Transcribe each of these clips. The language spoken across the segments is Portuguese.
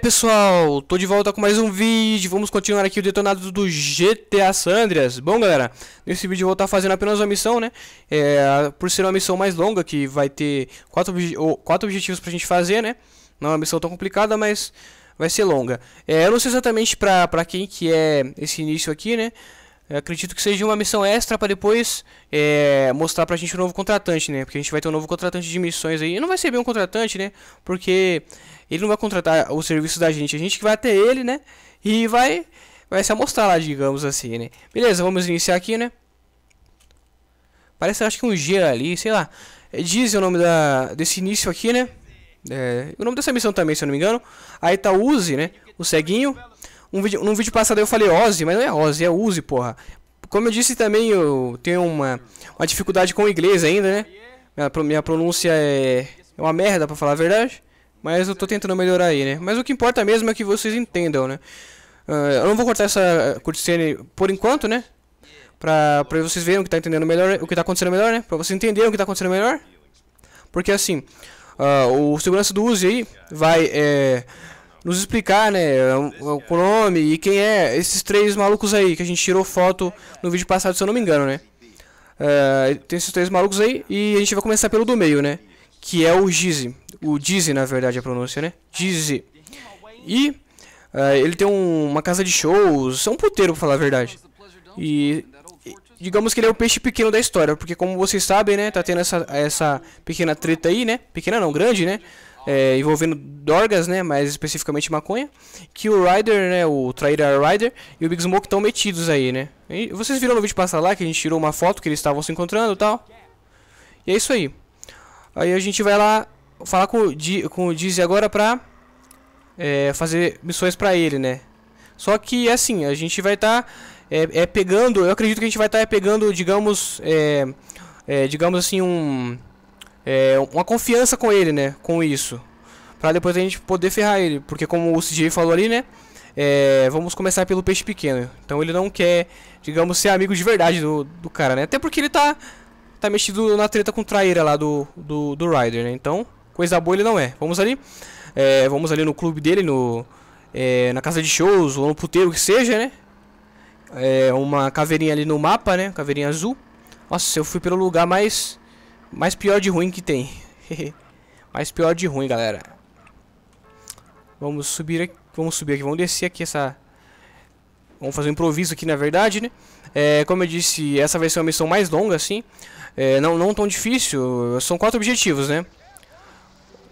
pessoal, tô de volta com mais um vídeo, vamos continuar aqui o detonado do GTA San Andreas Bom galera, nesse vídeo eu vou estar tá fazendo apenas uma missão, né, é, por ser uma missão mais longa, que vai ter quatro, obje quatro objetivos pra gente fazer, né Não é uma missão tão complicada, mas vai ser longa é, Eu não sei exatamente pra, pra quem que é esse início aqui, né eu acredito que seja uma missão extra para depois é, mostrar pra gente o um novo contratante, né? Porque a gente vai ter um novo contratante de missões aí. E não vai ser bem um contratante, né? Porque ele não vai contratar o serviço da gente. A gente que vai até ele, né? E vai, vai se amostrar lá, digamos assim, né? Beleza, vamos iniciar aqui, né? Parece, acho que um G ali, sei lá. Diz o nome da, desse início aqui, né? É, o nome dessa missão também, se eu não me engano. Aí tá Itaúzi, né? O ceguinho. Um vídeo, num vídeo passado eu falei Ozzy, mas não é Ozzy, é Uzi, porra. Como eu disse também, eu tenho uma, uma dificuldade com o inglês ainda, né? Minha, minha pronúncia é, é uma merda, pra falar a verdade. Mas eu tô tentando melhorar aí, né? Mas o que importa mesmo é que vocês entendam, né? Uh, eu não vou cortar essa cutscene por enquanto, né? Pra, pra vocês verem o que tá entendendo melhor, o que tá acontecendo melhor, né? Pra vocês entenderem o que tá acontecendo melhor. Porque assim, uh, o segurança do Uzi aí vai... É, nos explicar, né, é é é. o nome e quem é esses três malucos aí que a gente tirou foto no vídeo passado, se eu não me engano, né? Uh, tem esses três malucos aí e a gente vai começar pelo do meio, né? Que é o Gizzy, o Jeezy na verdade a pronúncia, né? Jeezy. E uh, ele tem um, uma casa de shows, é um puteiro pra falar a verdade. E digamos que ele é o peixe pequeno da história, porque como vocês sabem, né, tá tendo essa, essa pequena treta aí, né? Pequena não, grande, né? é, envolvendo drogas, né, mais especificamente maconha, que o Ryder, né, o Trader Ryder e o Big Smoke estão metidos aí, né. E vocês viram no vídeo passar lá que a gente tirou uma foto que eles estavam se encontrando e tal. E é isso aí. Aí a gente vai lá falar com o, com o Dizzy agora pra é, fazer missões pra ele, né. Só que, assim, a gente vai estar tá, é, é, pegando, eu acredito que a gente vai estar tá, é, pegando, digamos, é, é, digamos assim, um é, uma confiança com ele, né? Com isso. Pra depois a gente poder ferrar ele. Porque como o CJ falou ali, né? É, vamos começar pelo peixe pequeno. Então ele não quer, digamos, ser amigo de verdade do, do cara, né? Até porque ele tá, tá mexido na treta com traíra lá do, do, do Ryder, né? Então, coisa boa ele não é. Vamos ali. É, vamos ali no clube dele, no, é, na casa de shows, ou no puteiro que seja, né? É, uma caveirinha ali no mapa, né? Caveirinha azul. Nossa, eu fui pelo lugar mais mais pior de ruim que tem. Mais pior de ruim, galera. Vamos subir aqui. Vamos subir aqui. Vamos descer aqui essa... Vamos fazer um improviso aqui, na verdade, né? É, como eu disse, essa vai ser uma missão mais longa, assim. É, não, não tão difícil. São quatro objetivos, né?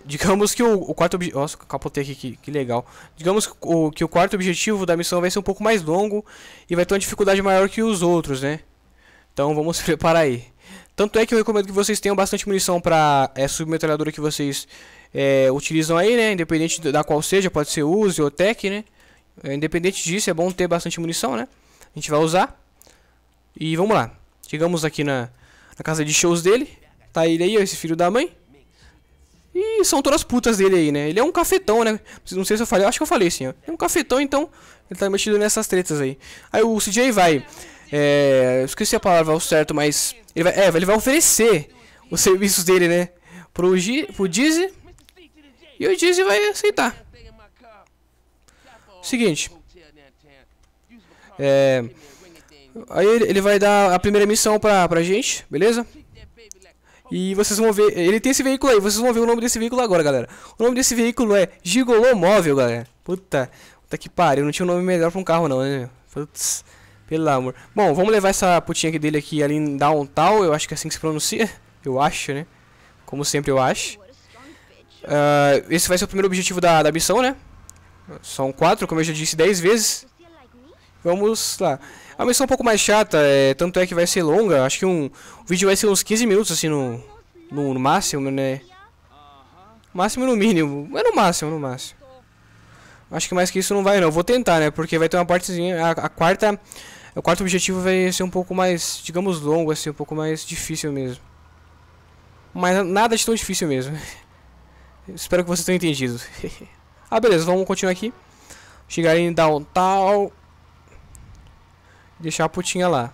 Digamos que o, o quarto objetivo... Nossa, capotei aqui, que, que legal. Digamos que o, que o quarto objetivo da missão vai ser um pouco mais longo. E vai ter uma dificuldade maior que os outros, né? Então vamos se preparar aí. Tanto é que eu recomendo que vocês tenham bastante munição para essa submetralhadora que vocês é, utilizam aí, né? Independente da qual seja, pode ser Uzi ou Tech, né? É, independente disso, é bom ter bastante munição, né? A gente vai usar. E vamos lá. Chegamos aqui na, na casa de shows dele. Tá ele aí, esse filho da mãe. E são todas putas dele aí, né? Ele é um cafetão, né? Não sei se eu falei, acho que eu falei sim, ó. É um cafetão, então ele tá metido nessas tretas aí. Aí o CJ vai é, esqueci a palavra ao certo, mas. Ele vai, é, ele vai oferecer os serviços dele, né? Pro, G, pro Dizzy. E o Dizzy vai aceitar. Seguinte. É, aí ele vai dar a primeira missão pra, pra gente, beleza? E vocês vão ver, ele tem esse veículo aí, vocês vão ver o nome desse veículo agora, galera. O nome desse veículo é Gigolô Móvel, galera. Puta, puta que pariu, não tinha um nome melhor pra um carro não, né? Putz. Pelo amor. Bom, vamos levar essa putinha aqui dele aqui ali em Downtown. Eu acho que é assim que se pronuncia. Eu acho, né? Como sempre eu acho. Uh, esse vai ser o primeiro objetivo da, da missão, né? São quatro, como eu já disse dez vezes. Vamos lá. A missão é um pouco mais chata, é, tanto é que vai ser longa. Acho que um, o vídeo vai ser uns 15 minutos, assim, no, no, no máximo, né? Máximo no mínimo. É no máximo, no máximo. Acho que mais que isso não vai, não. Vou tentar, né? Porque vai ter uma partezinha... A, a quarta o quarto objetivo vai ser um pouco mais, digamos, longo, assim, um pouco mais difícil mesmo. Mas nada de tão difícil mesmo. Espero que vocês tenham entendido. ah, beleza, vamos continuar aqui. Chegar em Downtown. Deixar a putinha lá.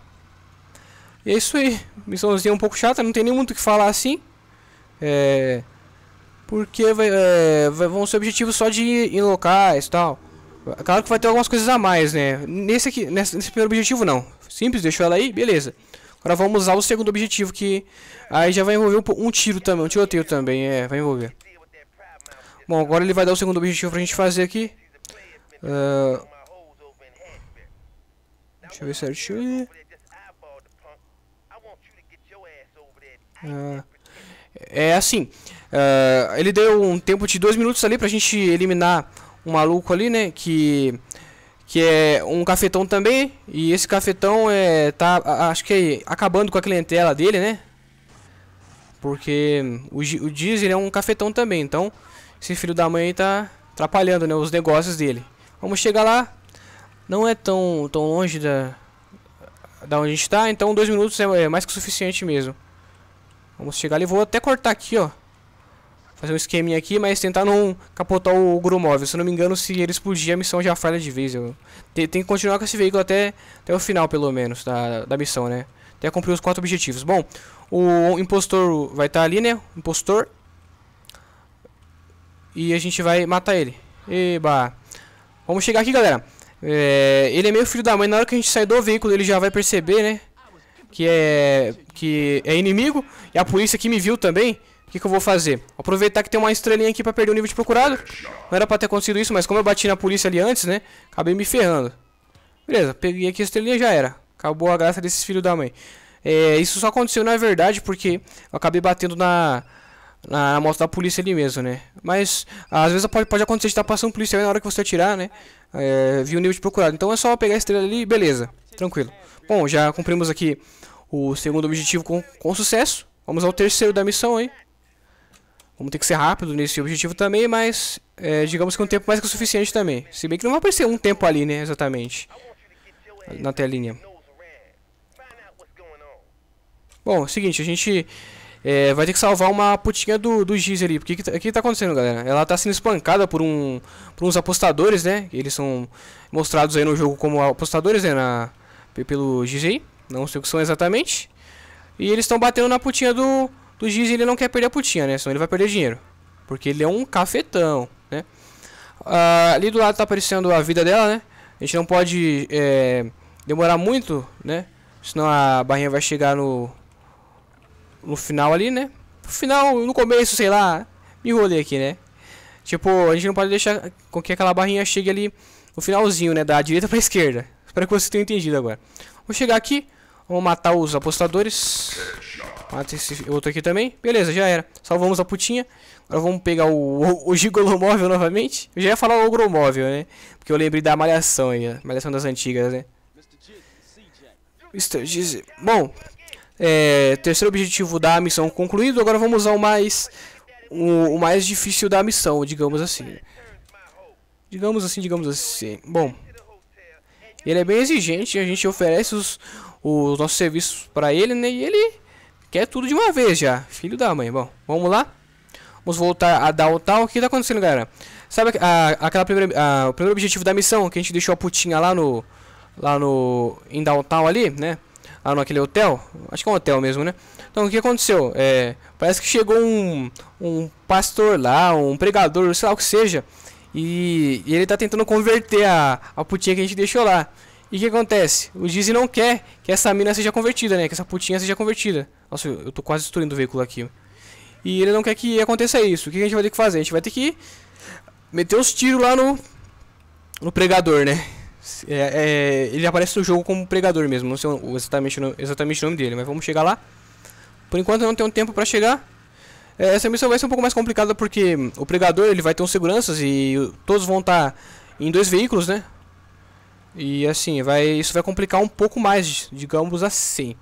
E é isso aí. Missãozinha um pouco chata, não tem nem muito o que falar assim. É... Porque vai, é, vão ser objetivos só de ir em locais e tal. Claro que vai ter algumas coisas a mais, né? Nesse aqui, nesse, nesse primeiro objetivo não. Simples, deixou ela aí, beleza. Agora vamos usar o segundo objetivo que aí já vai envolver um, um tiro também, um tiroteio também, é, vai envolver. Bom, agora ele vai dar o segundo objetivo pra gente fazer aqui. Uh, deixa eu ver certinho. Uh, é assim, uh, ele deu um tempo de dois minutos ali pra gente eliminar um maluco ali, né? Que que é um cafetão também, e esse cafetão é tá acho que é, acabando com a clientela dele, né? Porque o, o Diesel é um cafetão também, então esse filho da mãe tá atrapalhando, né, os negócios dele. Vamos chegar lá. Não é tão tão longe da da onde a gente tá, então dois minutos é, é mais que o suficiente mesmo. Vamos chegar ali, vou até cortar aqui, ó fazer um esqueminha aqui, mas tentar não capotar o Grumov. Se não me engano, se ele explodir, a missão já falha de vez. Eu... Tem, tem que continuar com esse veículo até, até o final, pelo menos, da, da missão, né? Até cumprir os quatro objetivos. Bom, o impostor vai estar tá ali, né? Impostor. E a gente vai matar ele. Eba. Vamos chegar aqui, galera. É, ele é meio filho da mãe. Na hora que a gente sair do veículo, ele já vai perceber, né? Que é, que é inimigo. E a polícia que me viu também que, que eu vou fazer? Aproveitar que tem uma estrelinha aqui pra perder o nível de procurado. Não era pra ter acontecido isso, mas como eu bati na polícia ali antes, né? Acabei me ferrando. Beleza, peguei aqui a estrelinha já era. Acabou a graça desses filhos da mãe. É, isso só aconteceu na verdade porque eu acabei batendo na, na moto da polícia ali mesmo, né? Mas às vezes pode, pode acontecer de estar tá passando polícia na hora que você atirar, né? É, viu o nível de procurado. Então é só pegar a estrela ali beleza, tranquilo. Bom, já cumprimos aqui o segundo objetivo com, com sucesso. Vamos ao terceiro da missão aí. Vamos ter que ser rápido nesse objetivo também, mas é, digamos que um tempo mais que o suficiente também. Se bem que não vai aparecer um tempo ali, né, exatamente. Na telinha. Bom, é seguinte, a gente é, vai ter que salvar uma putinha do, do Giz ali. Porque tá, o que, que tá acontecendo, galera? Ela tá sendo espancada por, um, por uns apostadores, né? Eles são mostrados aí no jogo como apostadores, né? Na, pelo Giz aí. Não sei o que são exatamente. E eles estão batendo na putinha do Tu diz ele não quer perder a putinha, né? Senão ele vai perder dinheiro. Porque ele é um cafetão, né? Ah, ali do lado tá aparecendo a vida dela, né? A gente não pode é, demorar muito, né? Senão a barrinha vai chegar no, no final ali, né? No final, no começo, sei lá. Me enrolei aqui, né? Tipo, a gente não pode deixar com que aquela barrinha chegue ali no finalzinho, né? Da direita pra esquerda. Espero que você tenha entendido agora. Vou chegar aqui. vou matar os apostadores. Mata esse outro aqui também. Beleza, já era. Salvamos a putinha. Agora vamos pegar o, o, o gigolomóvel novamente. Eu já ia falar o ogromóvel, né? Porque eu lembrei da malhação aí, a né? malhação das antigas, né? Bom, é, terceiro objetivo da missão concluído. Agora vamos usar o mais, o, o mais difícil da missão, digamos assim. Digamos assim, digamos assim. Bom, ele é bem exigente. A gente oferece os, os nossos serviços para ele, né? E ele Quer é tudo de uma vez já. Filho da mãe. Bom, vamos lá. Vamos voltar a dar o tal. O que tá acontecendo, galera? Sabe a, aquela primeira, a, o primeiro objetivo da missão? Que a gente deixou a putinha lá no... Lá no... Em downtown ali, né? Lá naquele hotel. Acho que é um hotel mesmo, né? Então, o que aconteceu? É, parece que chegou um, um pastor lá, um pregador, sei lá o que seja. E, e ele tá tentando converter a, a putinha que a gente deixou lá. E o que acontece? O Dizzy não quer que essa mina seja convertida, né? Que essa putinha seja convertida. Nossa, eu tô quase destruindo o veículo aqui. E ele não quer que aconteça isso. O que a gente vai ter que fazer? A gente vai ter que meter os tiros lá no, no pregador, né? É, é, ele aparece no jogo como pregador mesmo. Não sei exatamente, exatamente o nome dele, mas vamos chegar lá. Por enquanto não tem um tempo pra chegar. É, essa missão vai ser um pouco mais complicada porque o pregador ele vai ter uns seguranças e todos vão estar tá em dois veículos, né? E assim, vai, isso vai complicar um pouco mais, digamos assim.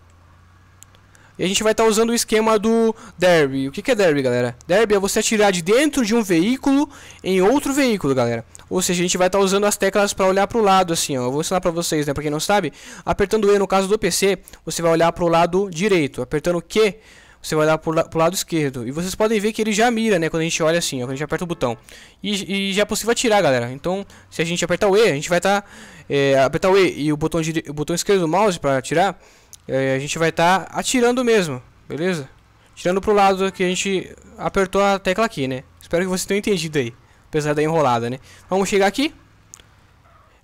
E a gente vai estar tá usando o esquema do derby. O que, que é derby, galera? Derby é você atirar de dentro de um veículo em outro veículo, galera. Ou seja, a gente vai estar tá usando as teclas para olhar para o lado, assim, ó. Eu vou ensinar para vocês, né? Para quem não sabe, apertando E no caso do PC, você vai olhar para o lado direito. Apertando Q você vai olhar pro, o lado esquerdo. E vocês podem ver que ele já mira, né? Quando a gente olha assim, ó, quando a gente aperta o botão. E, e já é possível atirar, galera. Então, se a gente apertar o E, a gente vai estar... Tá, é, apertar o E e o botão, o botão esquerdo do mouse para atirar, é, a gente vai estar tá atirando mesmo, beleza? Tirando pro lado que a gente apertou a tecla aqui, né? Espero que vocês tenham entendido aí, apesar da enrolada, né? Vamos chegar aqui.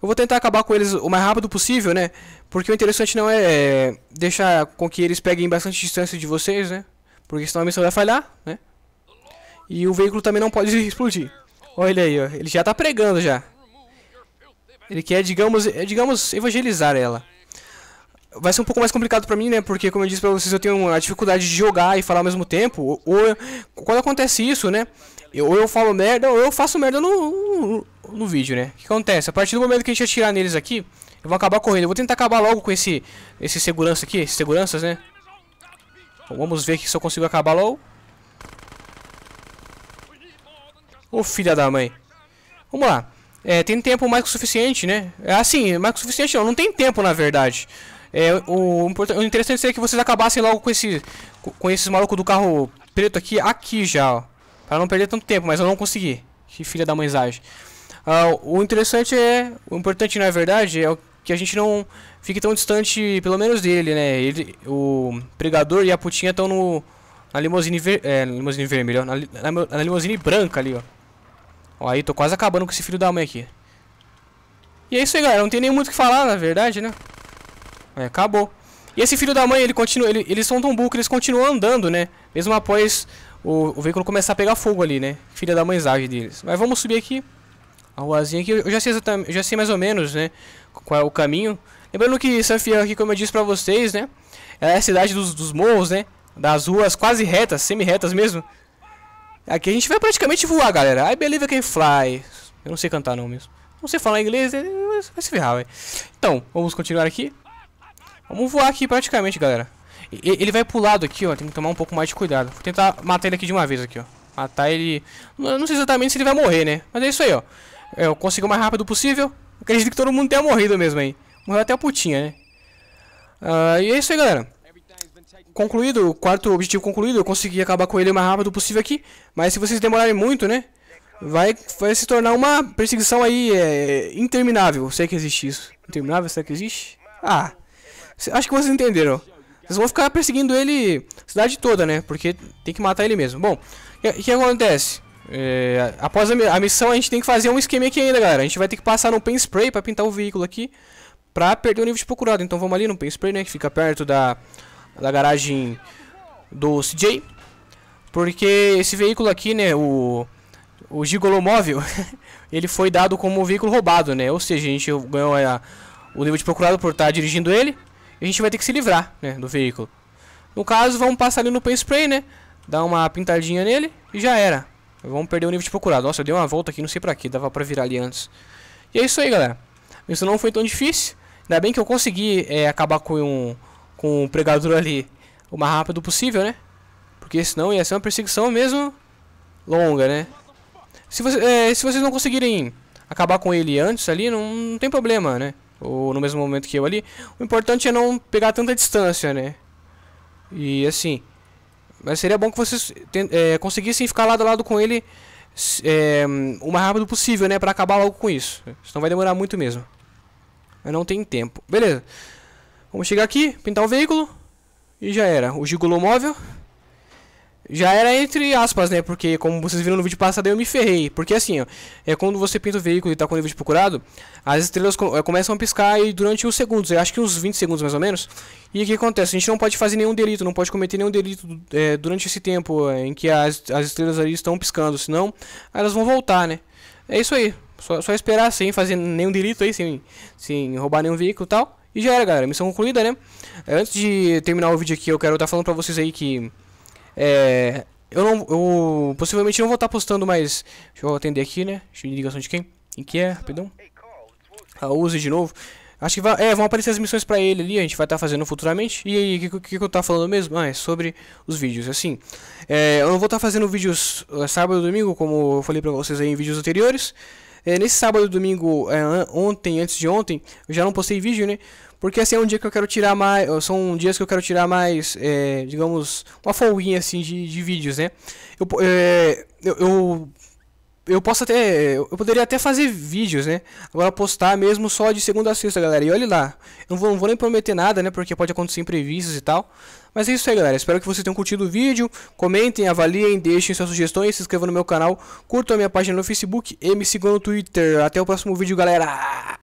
Eu vou tentar acabar com eles o mais rápido possível, né? Porque o interessante não é, é deixar com que eles peguem bastante distância de vocês, né? Porque senão a missão vai falhar, né? E o veículo também não pode explodir. Olha aí, ó. Ele já tá pregando já. Ele quer, digamos, é, digamos, evangelizar ela vai ser um pouco mais complicado para mim, né? Porque, como eu disse para vocês, eu tenho a dificuldade de jogar e falar ao mesmo tempo. Ou, quando acontece isso, né? ou eu falo merda, ou eu faço merda no, no, no vídeo, né? O que acontece? A partir do momento que a gente atirar neles aqui, eu vou acabar correndo. Eu vou tentar acabar logo com esse, esse segurança aqui, esses seguranças, né? vamos ver se eu consigo acabar logo. Ô, oh, filha da mãe. Vamos lá. É, tem tempo mais que o suficiente, né? É assim, mais que o suficiente não. Não tem tempo, na verdade. É, o, o, interessante seria que vocês acabassem logo com, esse, com esses malucos do carro preto aqui, aqui já, ó. Pra não perder tanto tempo, mas eu não consegui. Que filha da mãezagem. Uh, o interessante é, o importante na é verdade é que a gente não fique tão distante, pelo menos dele, né? Ele, o pregador e a putinha estão no na limousine, ver, é, limousine vermelha, na, na, na limousine branca ali, ó. ó. Aí tô quase acabando com esse filho da mãe aqui. E é isso aí, galera. Não tem nem muito o que falar, na verdade, né? É, acabou. E esse filho da mãe, ele continua, ele, eles são tão burros que eles continuam andando, né? Mesmo após o, o, veículo começar a pegar fogo ali, né? Filha da mãezagem deles. Mas vamos subir aqui. A ruazinha aqui. Eu já sei, exatamente, já sei mais ou menos, né? Qual é o caminho. Lembrando que Sanfian aqui, como eu disse pra vocês, né? É a cidade dos, dos morros, né? Das ruas quase retas, semi-retas mesmo. Aqui a gente vai praticamente voar, galera. I believe I can fly. Eu não sei cantar não mesmo. Não sei falar inglês, é, é, vai se ferrar, velho. Então, vamos continuar aqui. Vamos voar aqui praticamente, galera. E, ele vai pro lado aqui, ó. Tem que tomar um pouco mais de cuidado. Vou tentar matar ele aqui de uma vez aqui, ó. Matar ele... não sei exatamente se ele vai morrer, né? Mas é isso aí, ó. É, eu consegui o mais rápido possível. Acredito que todo mundo tenha morrido mesmo aí. Morreu até a putinha, né? Uh, e é isso aí, galera. Concluído, o quarto objetivo concluído. Eu consegui acabar com ele o mais rápido possível aqui. Mas se vocês demorarem muito, né? Vai, vai se tornar uma perseguição aí é, interminável. Sei que existe isso. Interminável, será que existe? Ah... Acho que vocês entenderam. Vocês vão ficar perseguindo ele a cidade toda, né? Porque tem que matar ele mesmo. Bom, o que, acontece? É, após a, a, missão, a gente tem que fazer um esquema aqui ainda, galera. A gente vai ter que passar no paint spray pra pintar o veículo aqui. Pra perder o nível de procurado. Então vamos ali no paint spray, né? Que fica perto da, da garagem do CJ. Porque esse veículo aqui, né? O, o Gigolomóvel, ele foi dado como veículo roubado, né? Ou seja, a gente ganhou a, o nível de procurado por estar dirigindo ele a gente vai ter que se livrar, né, do veículo. No caso, vamos passar ali no paint spray, né? Dar uma pintadinha nele e já era. Vamos perder o nível de procurado. Nossa, eu dei uma volta aqui, não sei pra que, dava pra virar ali antes. E é isso aí, galera. Isso não foi tão difícil. Ainda bem que eu consegui é, acabar com um, com um pregador ali o mais rápido possível, né? Porque senão ia ser uma perseguição mesmo longa, né? Se, você, é, se vocês não conseguirem acabar com ele antes ali, não, não tem problema, né? Ou no mesmo momento que eu ali. O importante é não pegar tanta distância, né? E assim. Mas seria bom que vocês é, conseguissem ficar lado a lado com ele é, o mais rápido possível, né? Pra acabar logo com isso. Senão vai demorar muito mesmo. Mas não tem tempo. Beleza. Vamos chegar aqui, pintar o veículo. E já era. O gigolô móvel. Já era entre aspas, né? Porque, como vocês viram no vídeo passado, eu me ferrei. Porque assim, ó, é quando você pinta o veículo e tá com o nível de procurado, as estrelas co eh, começam a piscar e durante uns segundos, eu acho que uns 20 segundos mais ou menos. E o que acontece? A gente não pode fazer nenhum delito, não pode cometer nenhum delito é, durante esse tempo eh, em que as, as estrelas ali estão piscando, senão elas vão voltar, né? É isso aí. Só, só esperar sem fazer nenhum delito aí, sem, sem roubar nenhum veículo e tal. E já era, galera. Missão concluída, né? Antes de terminar o vídeo aqui, eu quero estar tá falando pra vocês aí que é, eu não. Eu possivelmente não vou estar tá postando mais. Deixa eu atender aqui, né? Deixa eu ligação de quem? Quem que é? Rapidão. A ah, Uzi de novo. Acho que vai, é, vão aparecer as missões pra ele ali, a gente vai estar tá fazendo futuramente. E aí, o que, que, que, eu tava tá falando mesmo? Ah, é sobre os vídeos. Assim, é, eu não vou estar tá fazendo vídeos eh, sábado e domingo, como eu falei pra vocês aí em vídeos anteriores. É, nesse sábado e domingo, é, ontem, antes de ontem, eu já não postei vídeo, né? Porque assim é um dia que eu quero tirar mais. São dias que eu quero tirar mais, é, digamos, uma folguinha assim de, de vídeos, né? Eu, é, eu, eu, eu, posso até. Eu poderia até fazer vídeos, né? Agora postar mesmo só de segunda a sexta, galera. E olhe lá. Eu não vou, não vou nem prometer nada, né? Porque pode acontecer imprevistos e tal. Mas é isso aí, galera. Espero que vocês tenham curtido o vídeo. Comentem, avaliem, deixem suas sugestões, se inscrevam no meu canal, curtam a minha página no Facebook e me sigam no Twitter. Até o próximo vídeo, galera!